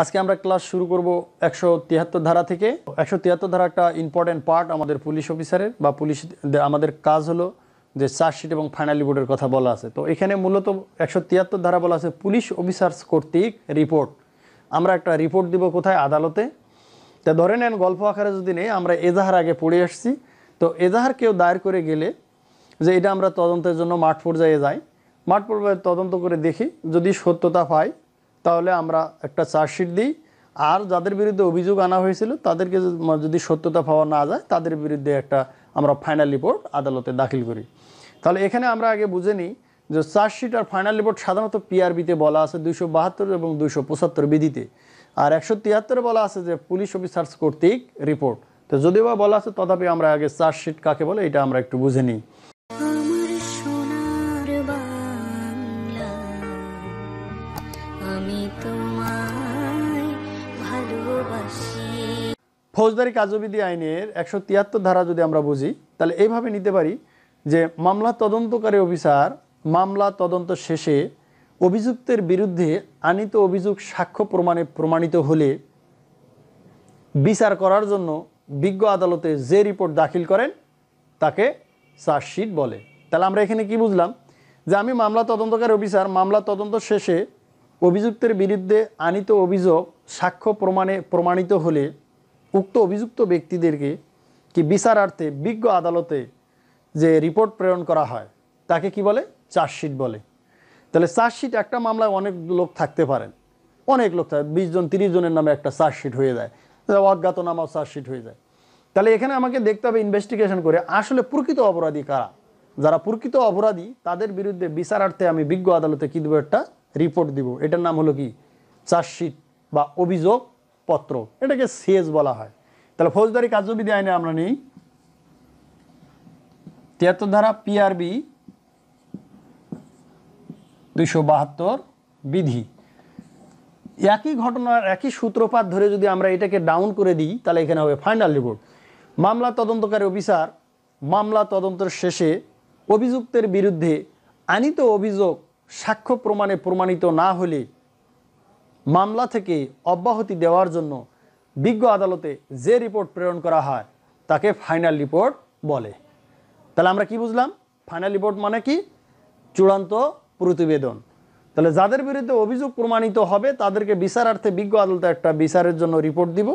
আজকে আমরা ক্লাস শুরু করব একশো তিয়াত্তর ধারা থেকে একশো তিয়াত্তর ধারা একটা ইম্পর্টেন্ট পার্ট আমাদের পুলিশ অফিসারের বা পুলিশ আমাদের কাজ হলো যে চার্জশিট এবং ফাইনাল রিপোর্টের কথা বলা আছে তো এখানে মূলত একশো তিয়াত্তর ধারা বলা আছে পুলিশ অফিসার্স কর্তৃক রিপোর্ট আমরা একটা রিপোর্ট দিব কোথায় আদালতে তা ধরে নেন গল্প আকারে যদি নেই আমরা এজাহার আগে পড়ে আসছি তো এজাহার কেউ দায়ের করে গেলে যে এটা আমরা তদন্তের জন্য মাঠ পর্যায়ে যাই মাঠ পর্যায়ে তদন্ত করে দেখি যদি সত্যতা পাই তাহলে আমরা একটা চার্জশিট দিই আর যাদের বিরুদ্ধে অভিযোগ আনা হয়েছিল তাদেরকে যদি সত্যতা পাওয়া না যায় তাদের বিরুদ্ধে একটা আমরা ফাইনাল রিপোর্ট আদালতে দাখিল করি তাহলে এখানে আমরা আগে বুঝে নিই যে চার্জশিট আর ফাইনাল রিপোর্ট সাধারণত পিআরবিতে বলা আছে দুইশো বাহাত্তর এবং দুইশো পঁচাত্তর বিধিতে আর একশো তিয়াত্তরে বলা আছে যে পুলিশ অফিসার্স কর্তৃক রিপোর্ট তো যদিও বা বলা আছে তথাপি আমরা আগে চার্জশিট কাকে বলে এটা আমরা একটু বুঝে নিই ফৌজদারি কার্যবিধি আইনের একশো তিয়াত্তর ধারা যদি আমরা বুঝি তাহলে এইভাবে নিতে পারি যে মামলা তদন্তকারী অফিসার মামলা তদন্ত শেষে অভিযুক্তের বিরুদ্ধে আনিত অভিযোগ সাক্ষ্য প্রমাণে প্রমাণিত হলে বিচার করার জন্য বিজ্ঞ আদালতে যে রিপোর্ট দাখিল করেন তাকে চার্জশিট বলে তাহলে আমরা এখানে কি বুঝলাম যে আমি মামলা তদন্তকারী অফিসার মামলা তদন্ত শেষে অভিযুক্তের বিরুদ্ধে আনিত অভিযোগ সাক্ষ্য প্রমাণে প্রমাণিত হলে উক্ত অভিযুক্ত ব্যক্তিদেরকে কি বিচারার্থে বিজ্ঞ আদালতে যে রিপোর্ট প্রেরণ করা হয় তাকে কি বলে চার্জশিট বলে তাহলে চার্জশিট একটা মামলায় অনেক লোক থাকতে পারেন অনেক লোক থাকে বিশ জন তিরিশ জনের নামে একটা চার্জশিট হয়ে যায় অজ্ঞাতনামাও চার্জশিট হয়ে যায় তাহলে এখানে আমাকে দেখতে হবে ইনভেস্টিগেশন করে আসলে প্রকৃত অপরাধী কারা যারা প্রকৃত অপরাধী তাদের বিরুদ্ধে বিচারার্থে আমি বিজ্ঞ আদালতে কী দেবো একটা রিপোর্ট দিব এটার নাম হলো কি চার্জশিট বা অভিযোগ পত্র এটাকে সেজ বলা হয় তাহলে ফৌজদারি কার্যবিধি আইনে আমরা নেই তিয়াত্তর ধারা পিআরবি দুইশো বাহাত্তর বিধি একই ঘটনার একই সূত্রপাত ধরে যদি আমরা এটাকে ডাউন করে দিই তাহলে এখানে হবে ফাইনাল রিপোর্ট মামলা তদন্তকারী অফিসার মামলা তদন্তের শেষে অভিযুক্তের বিরুদ্ধে আনিত অভিযোগ সাক্ষ্য প্রমাণে প্রমাণিত না হলে মামলা থেকে অব্যাহতি দেওয়ার জন্য বিজ্ঞ আদালতে যে রিপোর্ট প্রেরণ করা হয় তাকে ফাইনাল রিপোর্ট বলে তাহলে আমরা কি বুঝলাম ফাইনাল রিপোর্ট মানে কি চূড়ান্ত প্রতিবেদন তাহলে যাদের বিরুদ্ধে অভিযোগ প্রমাণিত হবে তাদেরকে বিচারার্থে বিজ্ঞ আদালতে একটা বিচারের জন্য রিপোর্ট দিব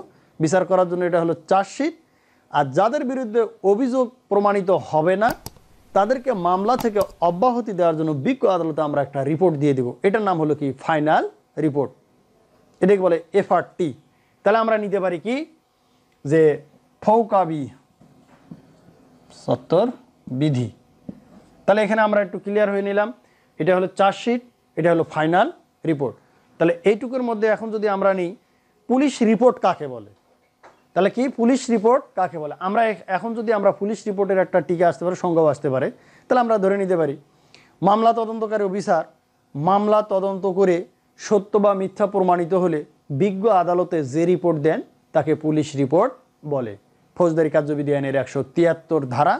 বিচার করার জন্য এটা হলো চার্জশিট আর যাদের বিরুদ্ধে অভিযোগ প্রমাণিত হবে না তাদেরকে মামলা থেকে অব্যাহতি দেওয়ার জন্য বিজ্ঞ আদালতে আমরা একটা রিপোর্ট দিয়ে দেবো এটার নাম হলো কি ফাইনাল রিপোর্ট এটাকে বলে এফআরটি তাহলে আমরা নিতে পারি কি যে ফৌকাবি সত্তর বিধি তাহলে এখানে আমরা একটু ক্লিয়ার হয়ে নিলাম এটা হলো চার্জশিট এটা হলো ফাইনাল রিপোর্ট তাহলে এইটুকুর মধ্যে এখন যদি আমরা নিই পুলিশ রিপোর্ট কাকে বলে তাহলে কি পুলিশ রিপোর্ট কাকে বলে আমরা এখন যদি আমরা পুলিশ রিপোর্টের একটা টিকে আসতে পারে সংজ্ঞাও আসতে পারে তাহলে আমরা ধরে নিতে পারি মামলা তদন্তকারী অফিসার মামলা তদন্ত করে সত্য বা মিথ্যা প্রমাণিত হলে বিজ্ঞ আদালতে যে রিপোর্ট দেন তাকে পুলিশ রিপোর্ট বলে ফৌজদারি কার্যবিধি আইনের একশো তিয়াত্তর ধারা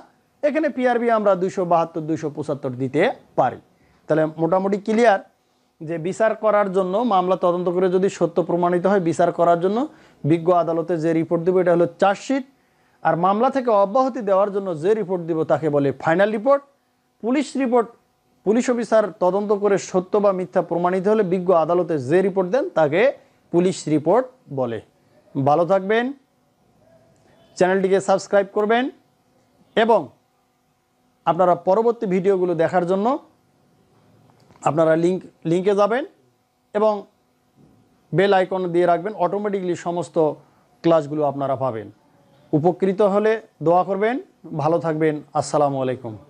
এখানে পিআরবি আমরা দুশো বাহাত্তর দুশো পঁচাত্তর দিতে পারি তাহলে মোটামুটি ক্লিয়ার যে বিচার করার জন্য মামলা তদন্ত করে যদি সত্য প্রমাণিত হয় বিচার করার জন্য বিজ্ঞ আদালতে যে রিপোর্ট দেবে এটা হলো চার্জশিট আর মামলা থেকে অব্যাহতি দেওয়ার জন্য যে রিপোর্ট দিব তাকে বলে final report police report police officer তদন্ত করে সত্য বা মিথ্যা প্রমাণিত হলে বিজ্ঞ আদালতে যে রিপোর্ট দেন তাকে পুলিশ রিপোর্ট বলে ভালো থাকবেন চ্যানেলটিকে সাবস্ক্রাইব করবেন এবং আপনারা পরবর্তী ভিডিওগুলো দেখার জন্য আপনারা লিঙ্ক লিঙ্কে যাবেন এবং বেল আইকন দিয়ে রাখবেন অটোমেটিকলি সমস্ত ক্লাসগুলো আপনারা পাবেন উপকৃত হলে দোয়া করবেন ভালো থাকবেন আসসালামু আলাইকুম